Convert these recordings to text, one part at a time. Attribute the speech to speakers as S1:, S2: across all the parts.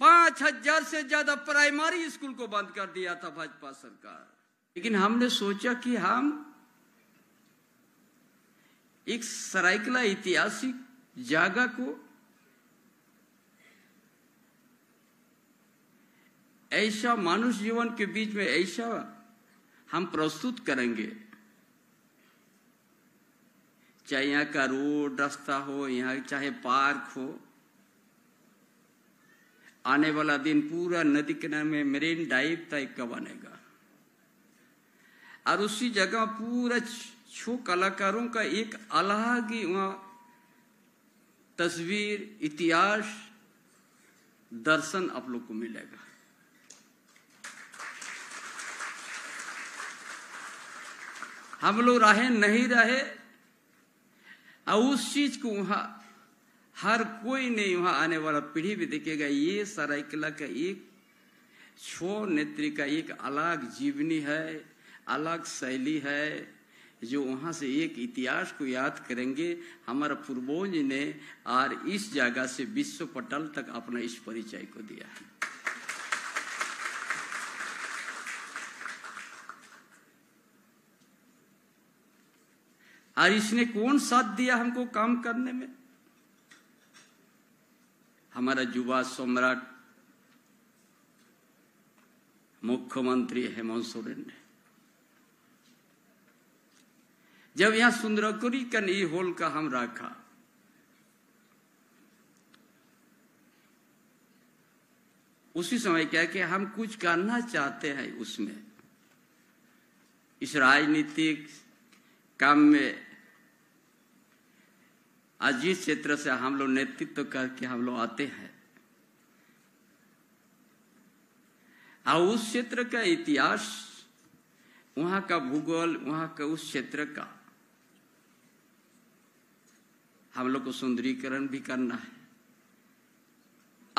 S1: पांच हजार से ज्यादा प्राइमरी स्कूल को बंद कर दिया था भाजपा सरकार लेकिन हमने सोचा कि हम एक सरायकला ऐतिहासिक जगह को ऐसा मानुष जीवन के बीच में ऐसा हम प्रस्तुत करेंगे चाहे यहाँ का रोड रास्ता हो यहाँ चाहे पार्क हो आने वाला दिन पूरा नदी किनारे में मेरीन डाइव टाइप का बनेगा और उसी जगह पूरा छो कलाकारों का एक अलग ही वहां तस्वीर इतिहास दर्शन आप लोग को मिलेगा हम लोग रहे नहीं रहे और उस चीज को वहां हर कोई नहीं वहां आने वाला पीढ़ी भी देखेगा ये सरायकला का एक छो नेत्री का एक अलग जीवनी है अलग शैली है जो वहां से एक इतिहास को याद करेंगे हमारा पूर्वोज ने और इस जगह से विश्व पटल तक अपना इस परिचय को दिया है और इसने कौन साथ दिया हमको काम करने में हमारा युवा सम्राट मुख्यमंत्री हेमंत सोरेन ने जब यहां सुंदरकुरी का नई होल का हम रखा उसी समय क्या कि हम कुछ करना चाहते हैं उसमें इस राजनीतिक काम में आज जिस क्षेत्र से हम लोग नेतृत्व करके हम लोग आते हैं और हाँ, उस क्षेत्र का इतिहास वहां का भूगोल वहां का उस क्षेत्र का हम लोग को सुंदरीकरण भी करना है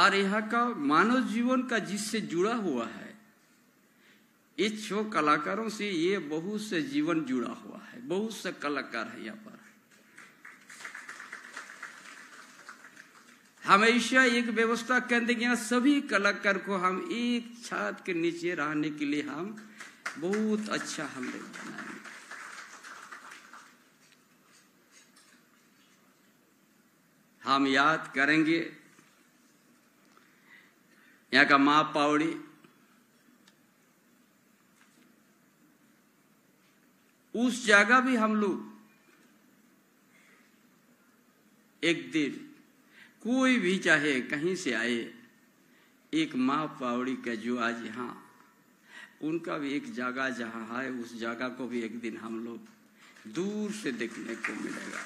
S1: और यहाँ का मानव जीवन का जिससे जुड़ा हुआ है इस छो कलाकारों से ये बहुत से जीवन जुड़ा हुआ है बहुत से कलाकार है यहाँ पर हमेशा एक व्यवस्था कर देंगे सभी कलाकार को हम एक छात के नीचे रहने के लिए हम बहुत अच्छा हम लोग हम याद करेंगे यहाँ का माँ पावड़ी उस जगह भी हम लोग एक दिन कोई भी चाहे कहीं से आए एक माँ पावड़ी का जो आज यहाँ उनका भी एक जगह जहाँ है उस जगह को भी एक दिन हम लोग दूर से देखने को मिलेगा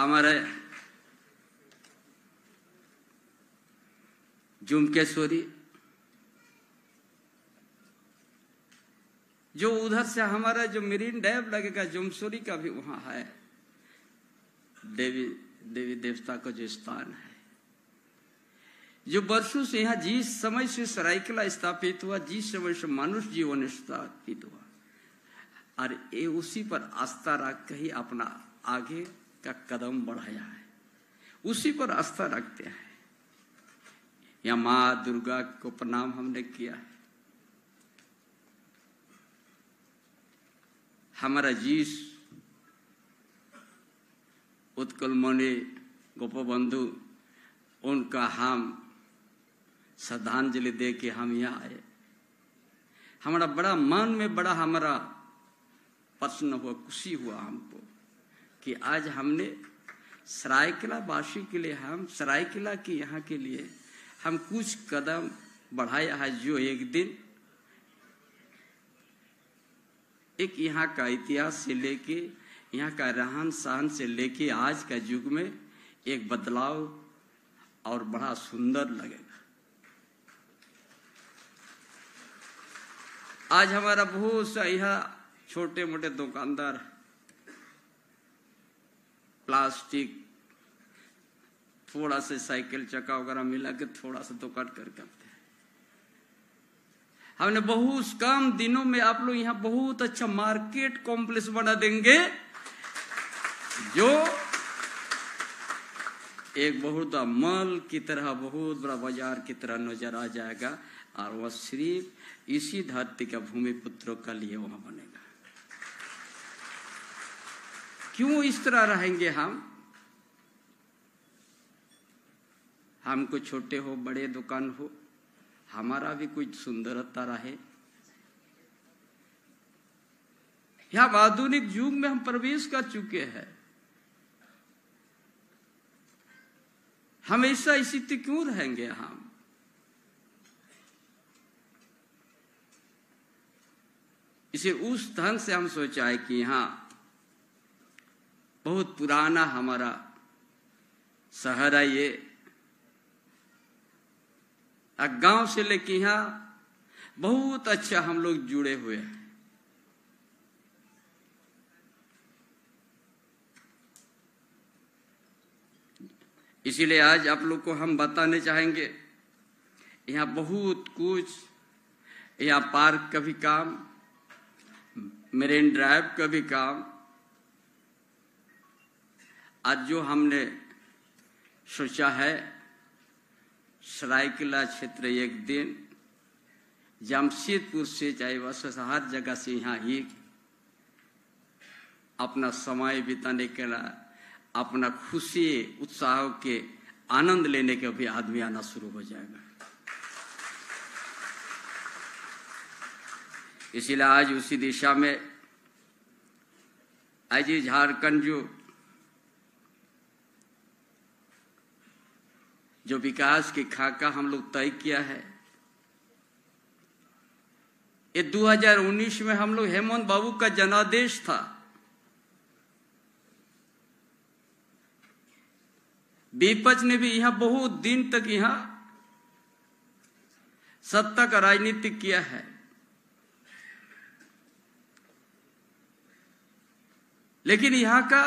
S1: हमारे जुमकेश्वरी जो उधर से हमारा जो मरीन डैम लगेगा जुमसोरी का भी वहां है देवी देवी देवता का जो स्थान है जो वर्षों से यहाँ जिस समय से सरायकला स्थापित हुआ जिस समय से मानुष जीवन स्थापित हुआ और ये उसी पर आस्था रख के ही अपना आगे का कदम बढ़ाया है उसी पर आस्था रखते हैं या माँ दुर्गा को प्रणाम हमने किया है हमारा जीस उत्कलमणि गोपबंधु उनका हम श्रद्धांजलि दे के हम यहाँ आए हमारा बड़ा मन में बड़ा हमारा प्रश्न हुआ खुशी हुआ हमको कि आज हमने सरायकला वासी के लिए हम सरायकला के यहाँ के लिए हम कुछ कदम बढ़ाया है जो एक दिन एक यहाँ का इतिहास से लेके यहाँ का रहन सहन से लेके आज का युग में एक बदलाव और बड़ा सुंदर लगेगा आज हमारा बहुत सा छोटे मोटे दुकानदार प्लास्टिक थोड़ा से साइकिल चक्का वगैरह मिला के थोड़ा सा दुकान कर करते हैं हमने बहुत कम दिनों में आप लोग यहाँ बहुत अच्छा मार्केट कॉम्प्लेक्स बना देंगे जो एक बहुत मल की तरह बहुत बड़ा बाजार की तरह नजर आ जाएगा और वह सिर्फ इसी धरती का भूमि पुत्रों का लिए वहां बनेगा क्यों इस तरह रहेंगे हम हमको छोटे हो बड़े दुकान हो हमारा भी कुछ सुंदरता रहे हम आधुनिक युग में हम प्रवेश कर चुके हैं हमेशा इसी तो क्यों रहेंगे हम इसे उस ढंग से हम सोचा है कि हाँ बहुत पुराना हमारा शहर है ये गांव से लेके यहां बहुत अच्छा हम लोग जुड़े हुए हैं इसीलिए आज आप लोग को हम बताने चाहेंगे यहाँ बहुत कुछ यहाँ पार्क का भी काम मेरेन ड्राइव का भी काम आज जो हमने सोचा है सरायकला क्षेत्र एक दिन जमशेदपुर से चाहे वह हर जगह से यहाँ ही अपना समय बिताने के लिए अपना खुशी उत्साह के आनंद लेने के भी आदमी आना शुरू हो जाएगा इसीलिए आज उसी दिशा में आज ये झारखंड जो जो विकास की खाका हम लोग तय किया है ये 2019 में हम लोग हेमंत बाबू का जनादेश था विपक्ष ने भी यहाँ बहुत दिन तक यहाँ सत्ता का राजनीति किया है लेकिन यहाँ का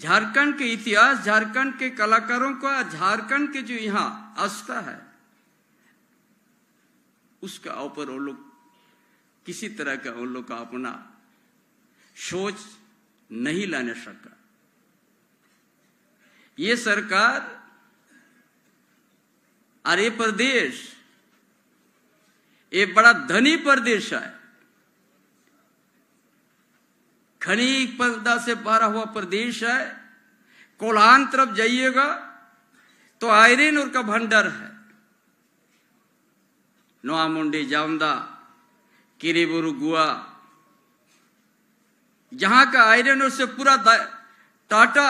S1: झारखंड के इतिहास झारखंड के कलाकारों का झारखंड के जो यहाँ आस्था है उसका ऊपर वो लोग किसी तरह का उन लोग का अपना सोच नहीं लाने सका ये सरकार और ये प्रदेश ये बड़ा धनी प्रदेश है खनिज पर्दा से भरा हुआ प्रदेश है कोल्हान तरफ जाइएगा तो आयरन और का भंडार है नोआ मुंडी जामदा किरीबुरु गुआ जहां का आयरन और से पूरा टाटा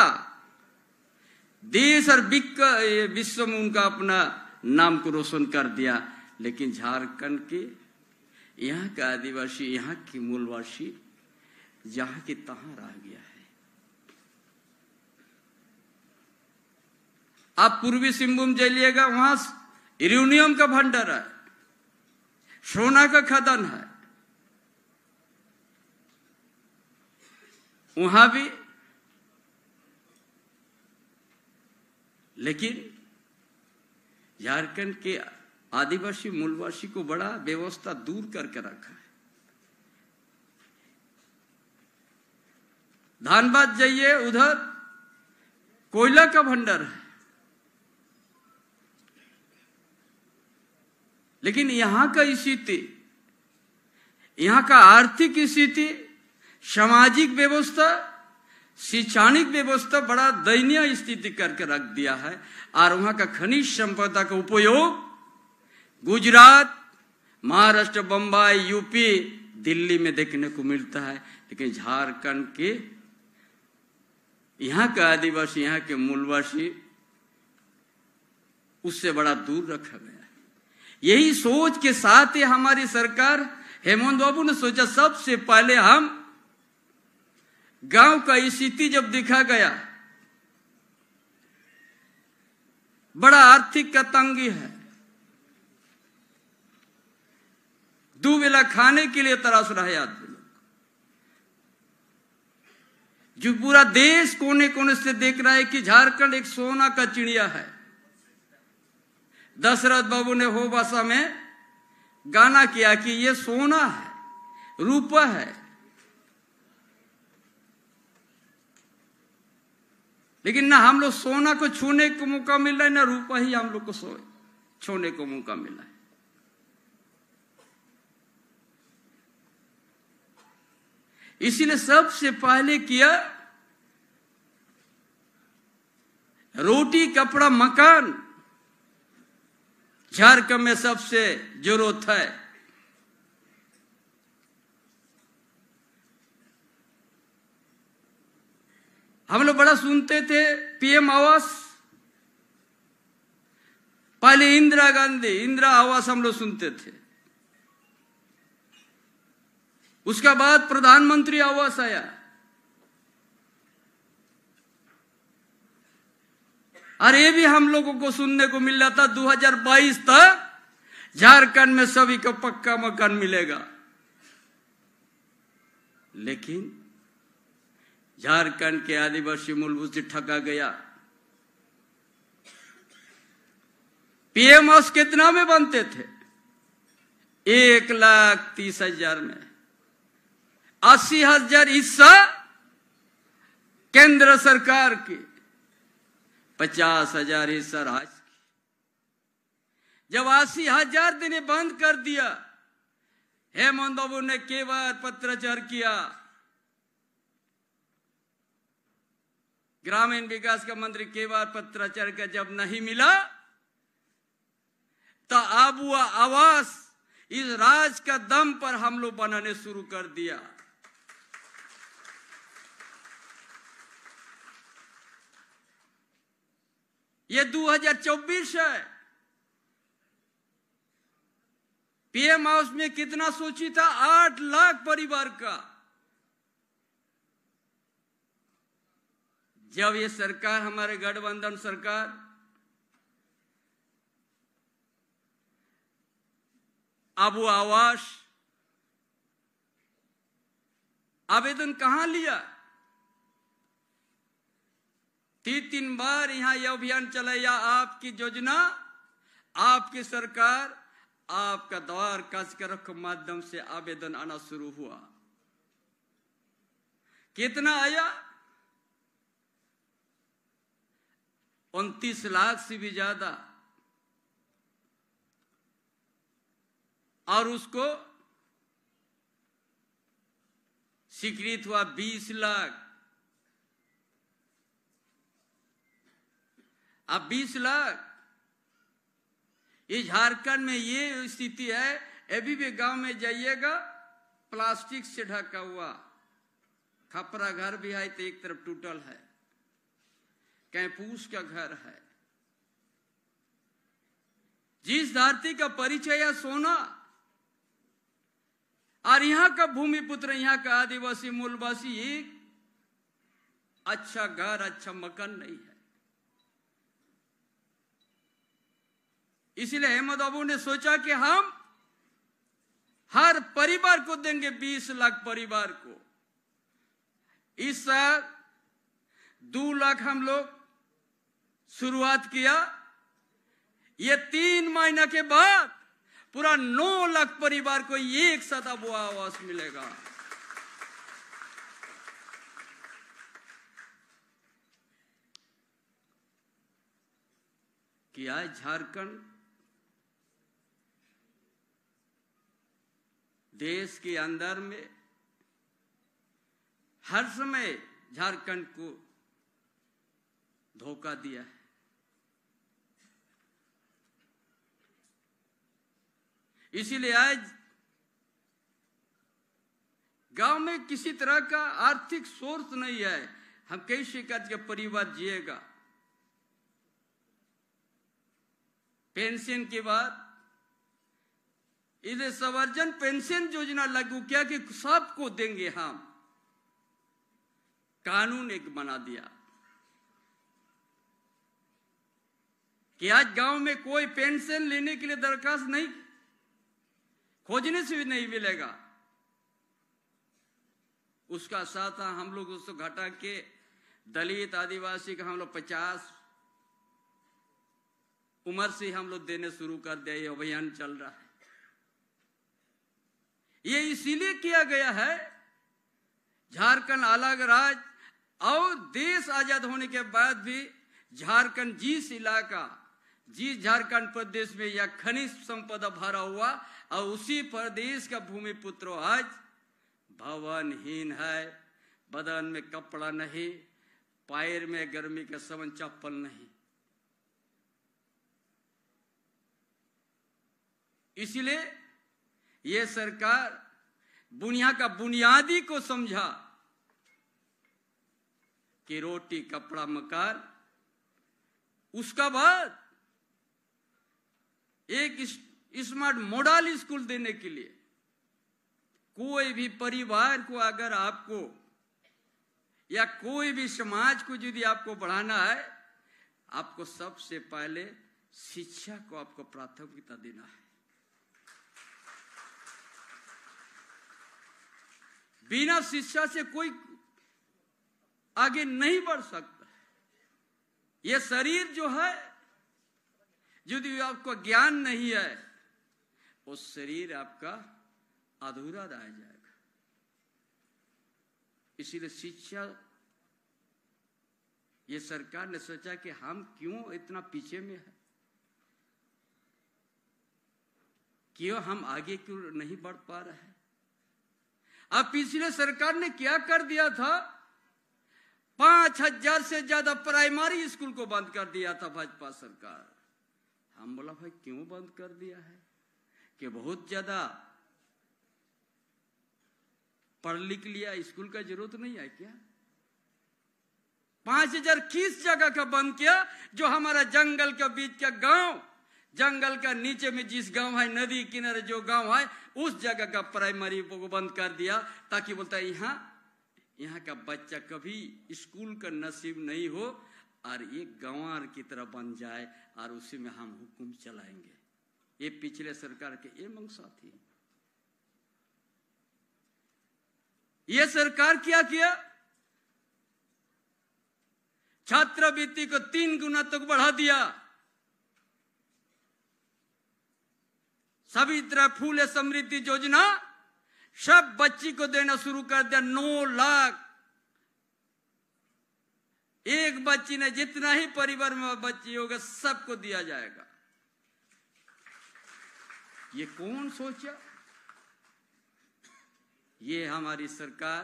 S1: देश और विश्व में उनका अपना नाम को रोशन कर दिया लेकिन झारखंड के यहाँ का आदिवासी यहाँ की मूलवासी जहां की तहा रह गया है आप पूर्वी सिंहभूम जाइएगा वहां यूनियम का भंडार है सोना का खदान है वहां भी लेकिन झारखंड के आदिवासी मूलवासी को बड़ा व्यवस्था दूर करके रखा है धानबाद जाइए उधर कोयला का भंडार है लेकिन यहां का स्थिति यहां का आर्थिक स्थिति सामाजिक व्यवस्था शिक्षाणिक व्यवस्था बड़ा दयनीय स्थिति करके रख दिया है और वहां का खनिज संपदा का उपयोग गुजरात महाराष्ट्र बंबई यूपी दिल्ली में देखने को मिलता है लेकिन झारखंड के यहाँ का आदिवासी यहाँ के मूलवासी उससे बड़ा दूर रखा गया है यही सोच के साथ ही हमारी सरकार हेमंत बाबू ने सोचा सबसे पहले हम गांव का स्थिति जब देखा गया बड़ा आर्थिक का तंगी है दो बेला खाने के लिए तरास रहे आदमी लोग जो पूरा देश कोने कोने से देख रहा है कि झारखंड एक सोना का चिड़िया है दशरथ बाबू ने हो भाषा में गाना किया कि ये सोना है रूपा है लेकिन ना हम लोग सोना को छूने को मौका मिल रहा है ना रूपा ही हम लोग को सोए छूने को मौका मिला है इसीलिए सबसे पहले किया रोटी कपड़ा मकान झारखंड में सबसे जरूरत है हम लोग बड़ा सुनते थे पीएम आवास पहले इंदिरा गांधी इंदिरा आवास हम लोग सुनते थे उसके बाद प्रधानमंत्री आवास आया और ये भी हम लोगों को सुनने को मिल रहा था 2022 तक झारखंड में सभी को पक्का मकान मिलेगा लेकिन झारखंड के आदिवासी मूलभूत से ठगा गया पीएम हाउस कितना में बनते थे एक लाख तीस हजार में अस्सी हजार हिस्सा केंद्र सरकार के पचास हजार हिस्सा राज्य जब अस्सी हजार दिन बंद कर दिया हेमंत बाबू ने केवल पत्राचार किया ग्रामीण विकास का मंत्री बार पत्राचार का जब नहीं मिला तो अब वह आवास इस राज का दम पर हम लोग बनाने शुरू कर दिया ये 2024 है पीएम हाउस में कितना सूची था आठ लाख परिवार का जब ये सरकार हमारे गठबंधन सरकार अबू आवास आवेदन कहां लिया तीन तीन बार यहां यह अभियान चलाया आपकी योजना आपकी सरकार आपका द्वार कार्यक्रम के माध्यम से आवेदन आना शुरू हुआ कितना आया उनतीस लाख से भी ज्यादा और उसको स्वीकृत हुआ बीस लाख अब बीस लाख ये झारखंड में ये स्थिति है अभी भी गांव में जाइएगा प्लास्टिक से ढका हुआ खपरा घर भी है तो एक तरफ टूटल है कैपूस का घर है जिस धरती का परिचय है सोना और यहां का भूमि पुत्र यहां का आदिवासी मूलवासी एक अच्छा घर अच्छा मकान नहीं है इसलिए अहमद अबू ने सोचा कि हम हर परिवार को देंगे बीस लाख परिवार को इस साल दो लाख हम लोग शुरुआत किया ये तीन महीना के बाद पूरा नौ लाख परिवार को एक साथ अब आवास मिलेगा किया झारखंड देश के अंदर में हर समय झारखंड को धोखा दिया है इसीलिए आज गांव में किसी तरह का आर्थिक सोर्स नहीं है हम कैसे करके परिवार जिएगा पेंशन के बाद इधर सवर्जन पेंशन योजना लागू किया कि सबको देंगे हम कानून एक बना दिया कि आज गांव में कोई पेंशन लेने के लिए दरखास्त नहीं खोजने से भी नहीं मिलेगा उसका साथ हम लोग उसको घटा के दलित आदिवासी का हम लोग पचास उम्र से हम लोग देने शुरू कर दिया ये अभियान चल रहा है ये इसीलिए किया गया है झारखंड अलग राज्य और देश आजाद होने के बाद भी झारखंड जिस इलाका जिस झारखंड प्रदेश में यह खनिज संपदा भरा हुआ और उसी प्रदेश का भूमि पुत्र आज भवनहीन है बदन में कपड़ा नहीं पैर में गर्मी का समन चप्पल नहीं इसलिए यह सरकार बुनिया का बुनियादी को समझा कि रोटी कपड़ा मकान उसका बाद एक स्मार्ट मॉडल स्कूल देने के लिए कोई भी परिवार को अगर आपको या कोई भी समाज को यदि आपको बढ़ाना है आपको सबसे पहले शिक्षा को आपको प्राथमिकता देना है बिना शिक्षा से कोई आगे नहीं बढ़ सकता यह शरीर जो है यदि आपको ज्ञान नहीं है वो शरीर आपका अधूरा रह जाएगा इसीलिए शिक्षा ये सरकार ने सोचा कि हम क्यों इतना पीछे में है क्यों हम आगे क्यों नहीं बढ़ पा रहे हैं अब पिछले सरकार ने क्या कर दिया था पांच हजार से ज्यादा प्राइमरी स्कूल को बंद कर दिया था भाजपा सरकार हम बोला भाई क्यों बंद कर दिया है कि बहुत ज्यादा पढ़ लिख लिया स्कूल का जरूरत नहीं है क्या पांच हजार किस जगह का बंद किया जो हमारा जंगल के बीच का गांव जंगल का नीचे में जिस गांव है नदी किनारे जो गांव है उस जगह का प्राइमरी को बंद कर दिया ताकि बोलता है यहाँ यहाँ का बच्चा कभी स्कूल का नसीब नहीं हो और ये गंवार की तरह बन जाए और उसी में हम हुक्म चलाएंगे ये पिछले सरकार के ये मंगसा थी ये सरकार क्या किया छात्रवृत्ति को तीन गुना तक बढ़ा दिया सभी तरह फूले समृद्धि योजना सब बच्ची को देना शुरू कर दिया नौ लाख एक बच्ची ने जितना ही परिवार में बच्ची होगा सबको दिया जाएगा ये कौन सोचा ये हमारी सरकार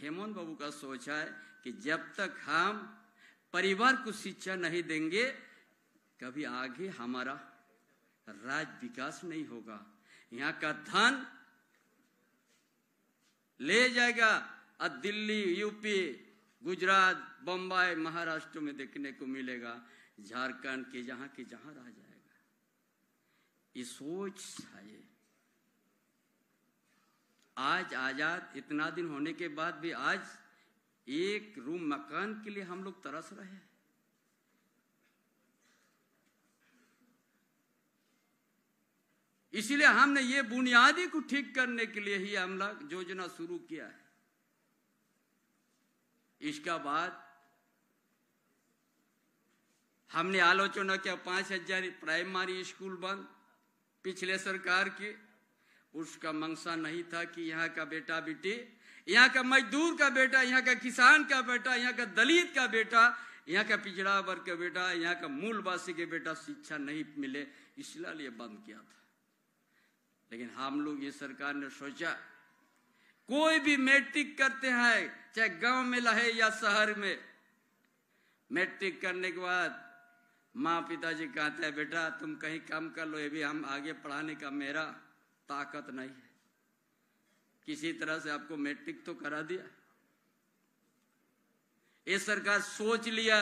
S1: हेमंत बाबू का सोच है कि जब तक हम परिवार को शिक्षा नहीं देंगे कभी आगे हमारा राज विकास नहीं होगा यहाँ का धन ले जाएगा और दिल्ली यूपी गुजरात बम्बई महाराष्ट्र में देखने को मिलेगा झारखंड के जहां के जहां राजा ये सोच छाए आज आजाद इतना दिन होने के बाद भी आज एक रूम मकान के लिए हम लोग तरस रहे हैं इसलिए हमने ये बुनियादी को ठीक करने के लिए ही हम लोग योजना शुरू किया है इसका बाद हमने आलोचना किया पांच हजार प्राइमरी स्कूल बंद पिछले सरकार की उसका मंशा नहीं था कि यहाँ का बेटा बेटी यहाँ का मजदूर का बेटा यहाँ का किसान का बेटा यहाँ का दलित का बेटा यहाँ का पिछड़ा वर्ग का बेटा यहाँ का मूलवासी के बेटा शिक्षा नहीं मिले इसलिए बंद किया था लेकिन हम लोग ये सरकार ने सोचा कोई भी मैट्रिक करते हैं चाहे गांव में रहे या शहर में मैट्रिक करने के बाद माँ पिताजी कहते हैं बेटा तुम कहीं काम कर लो ये भी हम आगे पढ़ाने का मेरा ताकत नहीं है किसी तरह से आपको मैट्रिक तो करा दिया ये सरकार सोच लिया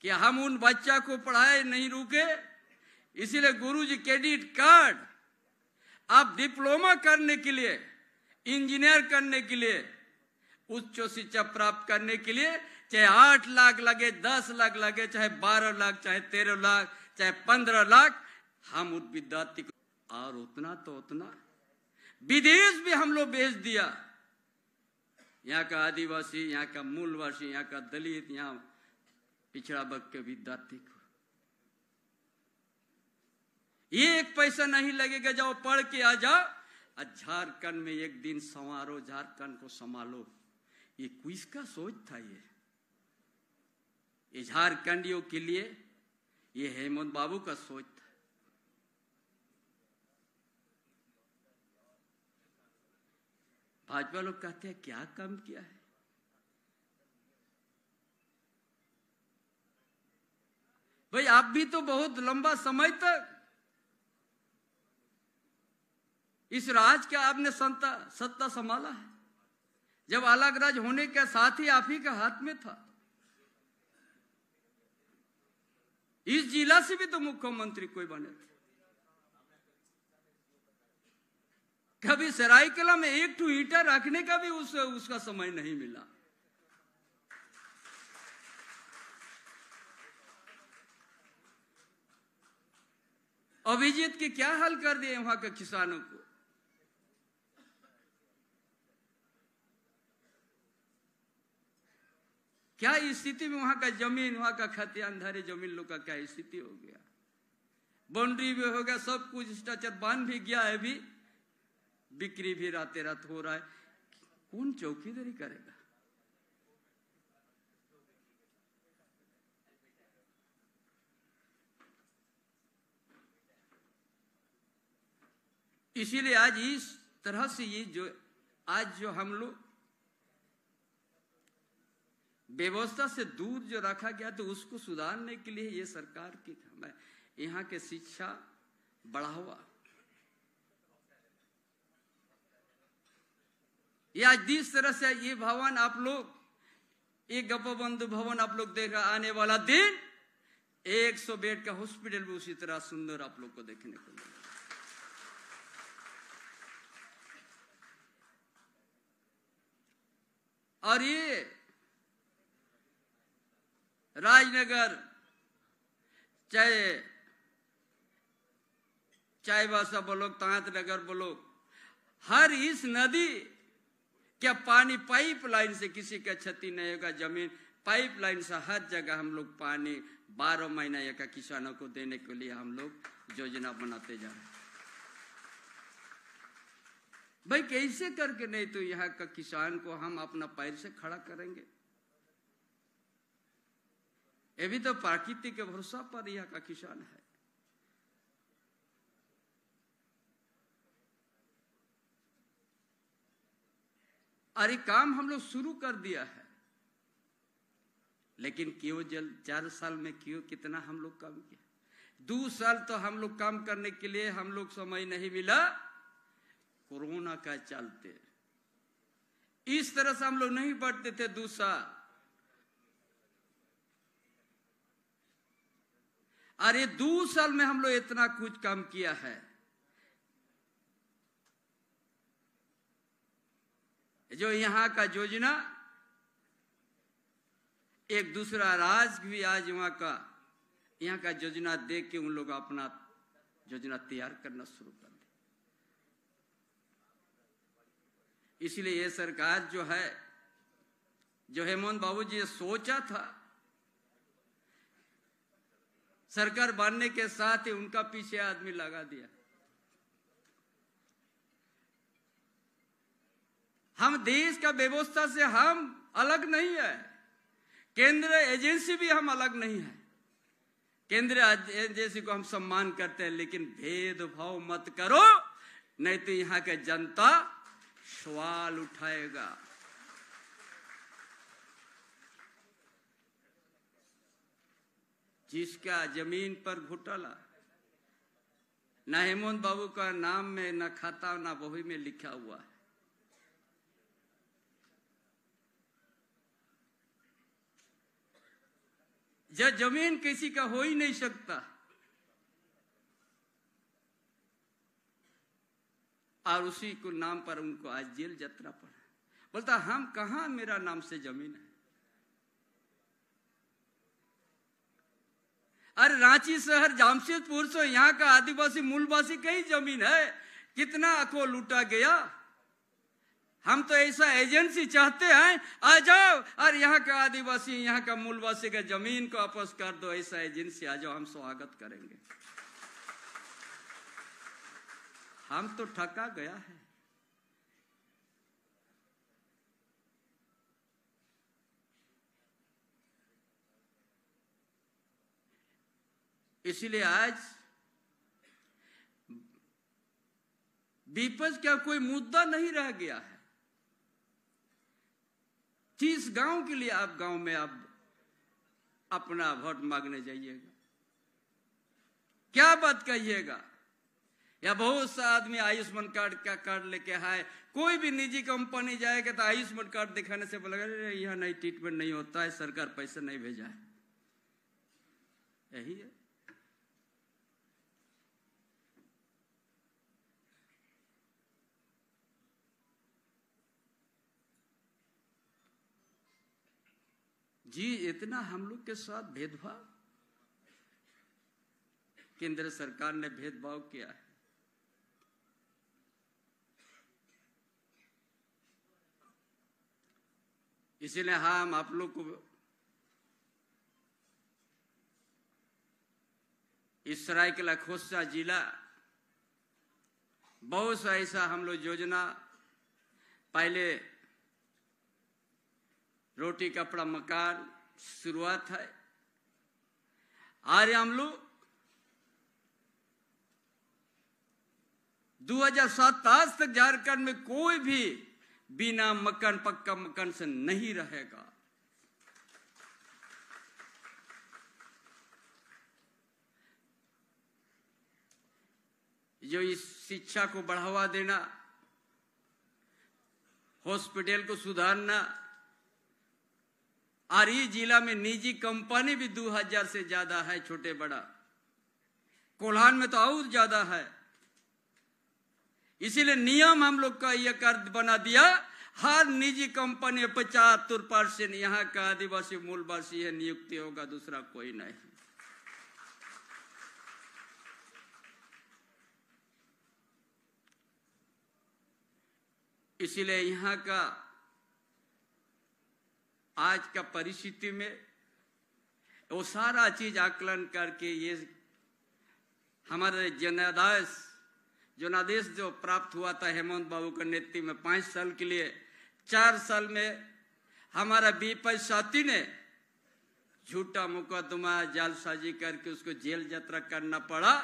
S1: कि हम उन बच्चा को पढ़ाए नहीं रुके इसीलिए गुरुजी क्रेडिट कार्ड आप डिप्लोमा करने के लिए इंजीनियर करने के लिए उच्च शिक्षा प्राप्त करने के लिए चाहे आठ लाख लगे दस लाख लगे चाहे बारह लाख चाहे तेरह लाख चाहे पंद्रह लाख हम उस विद्यार्थी को और उतना तो उतना विदेश भी हम लोग भेज दिया यहाँ का आदिवासी यहाँ का मूलवासी यहाँ का दलित यहाँ पिछड़ा वर्ग के विद्यार्थी को ये एक पैसा नहीं लगेगा जाओ पढ़ के आ जाओ झारखंड में एक दिन संवारो झारखंड को संभालो ये क्विज का सोच था ये ये झारखंडियों के लिए ये हेमंत बाबू का सोच था भाजपा लोग कहते हैं क्या काम किया है भाई आप भी तो बहुत लंबा समय तक इस राज का आपने सत्ता सत्ता संभाला है जब अलग राज होने के साथ ही आप ही के हाथ में था इस जिला से भी तो मुख्यमंत्री कोई बने थे कभी सरायकला में एक टू ईटा रखने का भी उस, उसका समय नहीं मिला अभिजीत के क्या हल कर दिए वहां के किसानों को स्थिति में वहां का जमीन वहां का खतियान धारी जमीन लोग का क्या स्थिति हो गया बाउंड्री भी हो गया सब कुछ स्ट्रक्चर बांध भी गया है भी बिक्री भी रात रात हो रहा है कौन चौकीदारी करेगा इसीलिए आज इस तरह से ये जो आज जो हम लोग व्यवस्था से दूर जो रखा गया तो उसको सुधारने के लिए ये सरकार की यहाँ के शिक्षा बढ़ावा ये जिस तरह से ये भवन आप लोग ये गपबंधु भवन आप लोग देख आने वाला दिन 100 बेड का हॉस्पिटल भी उसी तरह सुंदर आप लोग को देखने को मिलेगा और ये राजनगर चाहे चाय बासा बोलो तांत नगर बोलो हर इस नदी क्या पानी पाइपलाइन से किसी का क्षति नहीं होगा जमीन पाइपलाइन से हर जगह हम लोग पानी बारह महीना एक किसानों को देने के लिए हम लोग योजना बनाते जा रहे भाई कैसे करके नहीं तो यहाँ का किसान को हम अपना पैर से खड़ा करेंगे ये भी तो प्रकृति के भरोसा पर यह का किसान है अरे काम हम लोग शुरू कर दिया है लेकिन क्यों जल चार साल में क्यों कितना हम लोग काम किया दो साल तो हम लोग काम करने के लिए हम लोग समय नहीं मिला कोरोना का चलते इस तरह से हम लोग नहीं बढ़ते थे दो साल और ये दो साल में हम लोग इतना कुछ काम किया है जो यहां का योजना एक दूसरा राज भी आज वहां का यहां का योजना देख के उन लोग अपना योजना तैयार करना शुरू कर दे इसलिए ये सरकार जो है जो हेमंत बाबू जी सोचा था सरकार बनने के साथ ही उनका पीछे आदमी लगा दिया हम देश का व्यवस्था से हम अलग नहीं है केंद्र एजेंसी भी हम अलग नहीं है केंद्र एजेंसी को हम सम्मान करते हैं लेकिन भेदभाव मत करो नहीं तो यहाँ के जनता सवाल उठाएगा जिसका जमीन पर घोटाला न हेमंत बाबू का नाम में न खाता न बही में लिखा हुआ है जब जमीन किसी का हो ही नहीं सकता और उसी को नाम पर उनको आज जेल जत्रा पड़ा बोलता हम कहा मेरा नाम से जमीन है अरे रांची शहर जामशेदपुर से यहाँ का आदिवासी मूलवासी कई जमीन है कितना अको लूटा गया हम तो ऐसा एजेंसी चाहते हैं आ जाओ और यहाँ का आदिवासी यहाँ का मूलवासी का जमीन को वापस कर दो ऐसा एजेंसी आ जाओ हम स्वागत करेंगे हम तो ठका गया है इसीलिए आज विपक्ष का कोई मुद्दा नहीं रह गया है तीस गांव के लिए आप गांव में आप अपना वोट मांगने जाइएगा क्या बात कहिएगा या बहुत सा आदमी आयुष्मान कार्ड का कार्ड लेके आए कोई भी निजी कंपनी जाएगा तो आयुष्मान कार्ड दिखाने से बोला अरे यहाँ नहीं ट्रीटमेंट नहीं होता है सरकार पैसे नहीं भेजा है यही है जी इतना हम लोग के साथ भेदभाव केंद्र सरकार ने भेदभाव किया है इसीलिए हम आप लोग को इसराइकला खोसा जिला बहुत सा ऐसा हम लोग योजना पहले रोटी कपड़ा मकान शुरुआत है आर्य हम लोग दो तक झारखंड में कोई भी बिना मकान पक्का मकान से नहीं रहेगा जो इस शिक्षा को बढ़ावा देना हॉस्पिटल को सुधारना और ये जिला में निजी कंपनी भी 2000 से ज्यादा है छोटे बड़ा कोल्हान में तो और ज्यादा है इसीलिए नियम हम लोग का यह कर बना दिया हर निजी कंपनी पचहत्तर परसेंट यहाँ का आदिवासी मूलवासी है नियुक्ति होगा दूसरा कोई नहीं इसीलिए यहाँ का आज का परिस्थिति में वो सारा चीज आकलन करके ये हमारे जनादेश जनादेश जो प्राप्त हुआ था हेमंत बाबू के नेतृत्व में पांच साल के लिए चार साल में हमारा बीपी साथी ने झूठा मुकदमा जालसाजी करके उसको जेल यात्रा करना पड़ा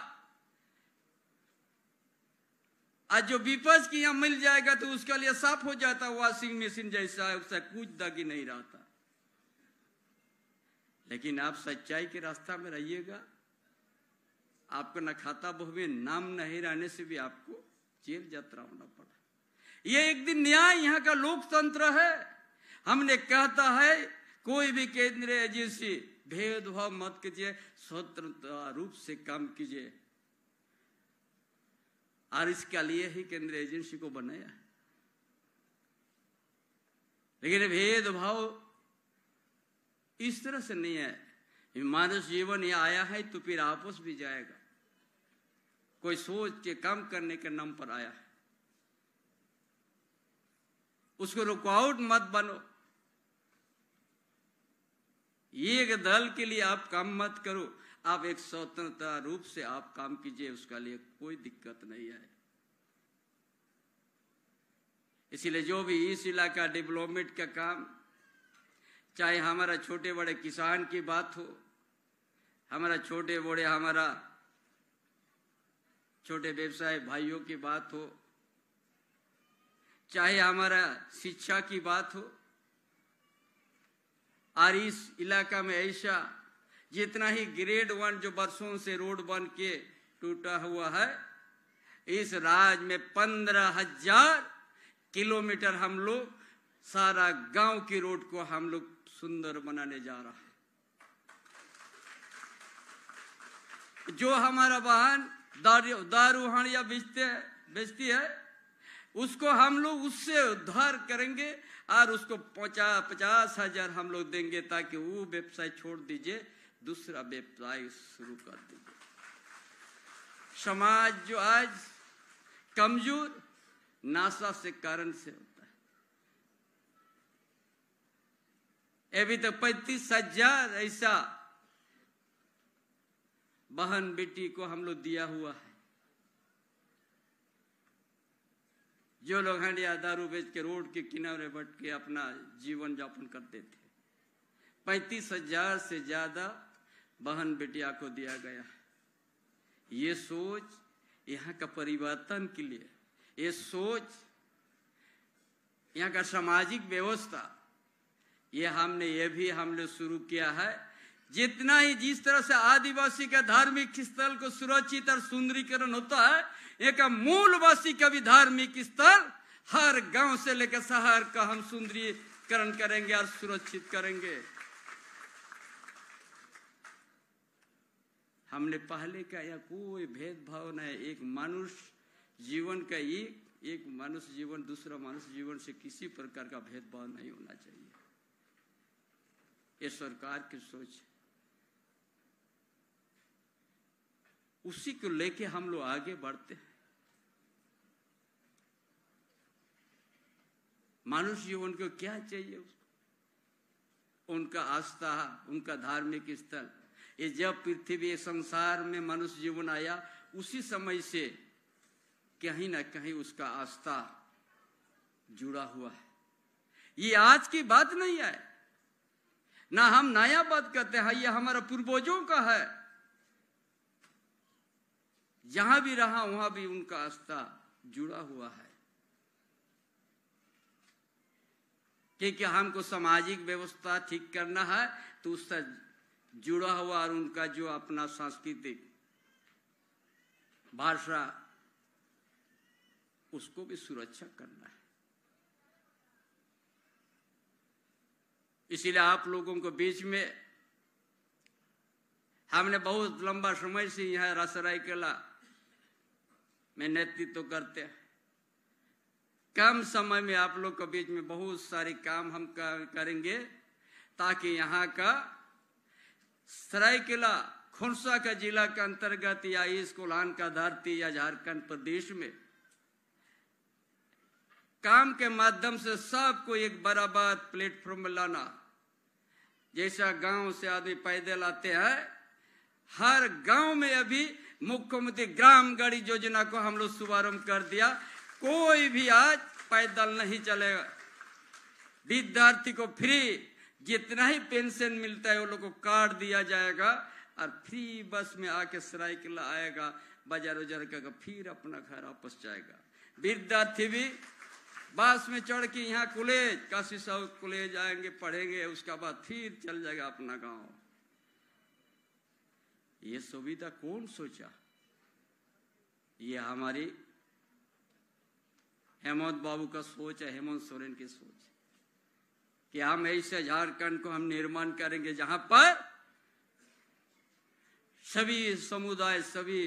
S1: आज जो विपक्ष की यहां मिल जाएगा तो उसके लिए साफ हो जाता वॉशिंग मशीन जैसा उसका कुछ दगी नहीं रहता लेकिन आप सच्चाई के रास्ता में रहिएगा आपको न खाता बहुवे नाम नहीं रहने से भी आपको जेल यात्रा होना पड़ा ये एक दिन न्याय यहाँ का लोकतंत्र है हमने कहता है कोई भी केंद्रीय एजेंसी भेदभाव मत कीजिए स्वतंत्रता रूप से काम कीजिए और इसके लिए ही केंद्रीय एजेंसी को बनाया लेकिन भेदभाव इस तरह से नहीं है मानस जीवन ये आया है तो फिर आपस भी जाएगा कोई सोच के काम करने के नाम पर आया है उसको रुकावट मत बनो ये एक दल के लिए आप काम मत करो आप एक स्वतंत्रता रूप से आप काम कीजिए उसका लिए कोई दिक्कत नहीं है इसीलिए जो भी इस इलाका डेवलपमेंट का काम चाहे हमारा छोटे बड़े किसान की बात हो हमारा छोटे बड़े हमारा छोटे व्यवसाय भाइयों की बात हो चाहे हमारा शिक्षा की बात हो और इस इलाका में ऐसा जितना ही ग्रेड वन जो बरसों से रोड बन के टूटा हुआ है इस राज्य में पंद्रह हजार किलोमीटर हम लोग सारा गांव की रोड को हम लोग सुंदर बनाने जा रहा है जो हमारा वाहन दारू या बेचते बेचती है उसको हम लोग उससे उद्धार करेंगे और उसको पचास पचास हजार हम लोग देंगे ताकि वो व्यवसाय छोड़ दीजिए दूसरा व्यवसाय शुरू कर दीजिए समाज जो आज कमजोर नासा से कारण से अभी तो पैंतीस हजार ऐसा बहन बेटी को हम लोग दिया हुआ है जो लोग हंडिया दारू बेच के रोड के किनारे बट के अपना जीवन यापन करते थे पैंतीस हजार से ज्यादा बहन बेटिया को दिया गया है ये सोच यहाँ का परिवर्तन के लिए ये सोच यहाँ का सामाजिक व्यवस्था ये हमने ये भी हमने शुरू किया है जितना ही जिस तरह से आदिवासी का धार्मिक स्थल को सुरक्षित और सुंदरीकरण होता है एक मूलवासी का भी धार्मिक स्थल हर गांव से लेकर शहर का हम सुंदरीकरण करेंगे और सुरक्षित करेंगे हमने पहले का या कोई भेदभाव नहीं एक मनुष्य जीवन का एक एक मनुष्य जीवन दूसरा मनुष्य जीवन से किसी प्रकार का भेदभाव नहीं होना चाहिए ये सरकार की सोच है उसी को लेके हम लोग आगे बढ़ते हैं मानुष जीवन को क्या चाहिए उसको उनका आस्था उनका धार्मिक स्थल ये जब पृथ्वी संसार में मनुष्य जीवन आया उसी समय से कहीं ना कहीं उसका आस्था जुड़ा हुआ है ये आज की बात नहीं है ना हम नया बात कहते हैं हाँ, यह हमारा पूर्वजों का है जहां भी रहा वहां भी उनका आस्था जुड़ा हुआ है क्योंकि हमको सामाजिक व्यवस्था ठीक करना है तो उससे जुड़ा हुआ और उनका जो अपना सांस्कृतिक भाषा उसको भी सुरक्षा करना है इसीलिए आप लोगों को बीच में हमने बहुत लंबा समय से यहाँ रसराय कला में नेतृत्व तो करते हैं कम समय में आप लोग के बीच में बहुत सारे काम हम करेंगे ताकि यहाँ का सरायकेला खुनसा का जिला के अंतर्गत या इस कोलान का धरती या झारखंड प्रदेश में काम के माध्यम से सबको एक बराबर प्लेटफॉर्म में लाना जैसा गांव से आदमी पैदल आते हैं हर गांव में अभी मुख्यमंत्री ग्राम गाड़ी योजना को हम लोग शुभारंभ कर दिया कोई भी आज पैदल नहीं चलेगा विद्यार्थी को फ्री जितना ही पेंशन मिलता है वो लोग को कार्ड दिया जाएगा और फ्री बस में आके सरायकला आएगा बाजार उजार करके फिर अपना घर वापस जाएगा विद्यार्थी भी बस में चढ़ के यहाँ कॉलेज काशी साहु कॉलेज आएंगे पढ़ेंगे उसका बाद फिर चल जाएगा अपना गांव ये सुविधा कौन सोचा ये हमारी हेमंत बाबू का सोच है हेमंत सोरेन की सोच कि हम ऐसे झारखंड को हम निर्माण करेंगे जहां पर सभी समुदाय सभी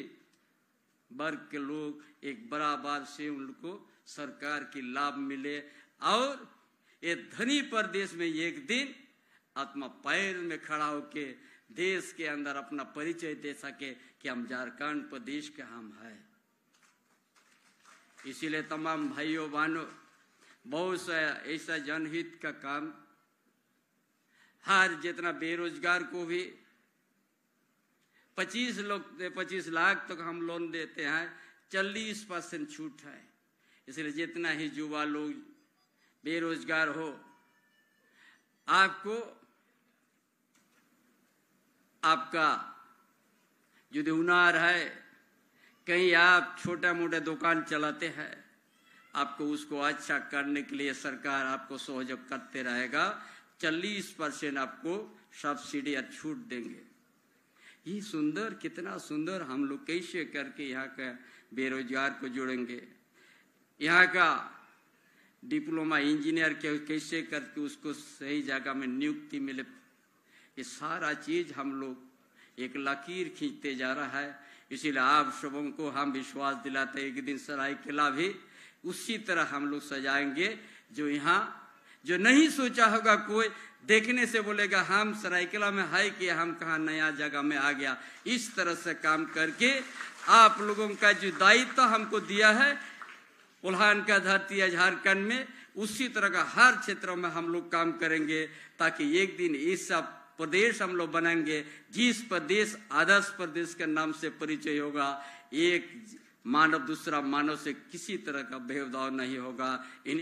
S1: वर्ग के लोग एक बराबर से उनको सरकार की लाभ मिले और ये धनी प्रदेश में एक दिन आत्मा पैर में खड़ा होके देश के अंदर अपना परिचय दे सके कि हम झारखंड प्रदेश के हम है इसीलिए तमाम भाइयों बहनों बहुत सा ऐसा जनहित का काम हर जितना बेरोजगार को भी पच्चीस लोग पच्चीस लाख तक तो हम लोन देते हैं चालीस परसेंट छूट है इसलिए जितना ही युवा लोग बेरोजगार हो आपको आपका यदि हुनार है कहीं आप छोटा मोटा दुकान चलाते हैं आपको उसको अच्छा करने के लिए सरकार आपको सहयोग करते रहेगा चालीस परसेंट आपको सब्सिडी या छूट देंगे ये सुंदर कितना सुंदर हम लोग कैसे करके यहाँ का बेरोजगार को जोड़ेंगे यहाँ का डिप्लोमा इंजीनियर कैसे करके उसको सही जगह में नियुक्ति मिले ये सारा चीज हम लोग एक लकीर खींचते जा रहा है इसीलिए आप सबों को हम विश्वास दिलाते एक दिन सराय किला भी उसी तरह हम लोग सजाएंगे जो यहाँ जो नहीं सोचा होगा कोई देखने से बोलेगा हम सरायकला में है कि हम कहा नया जगह में आ गया इस तरह से काम करके आप लोगों का जो दायित्व तो हमको दिया है उल्हान का धरती है झारखंड में उसी तरह का हर क्षेत्र में हम लोग काम करेंगे ताकि एक दिन इस प्रदेश हम लोग बनाएंगे जिस प्रदेश आदर्श प्रदेश के नाम से परिचय होगा एक मानव दूसरा मानव से किसी तरह का भेदभाव नहीं होगा इन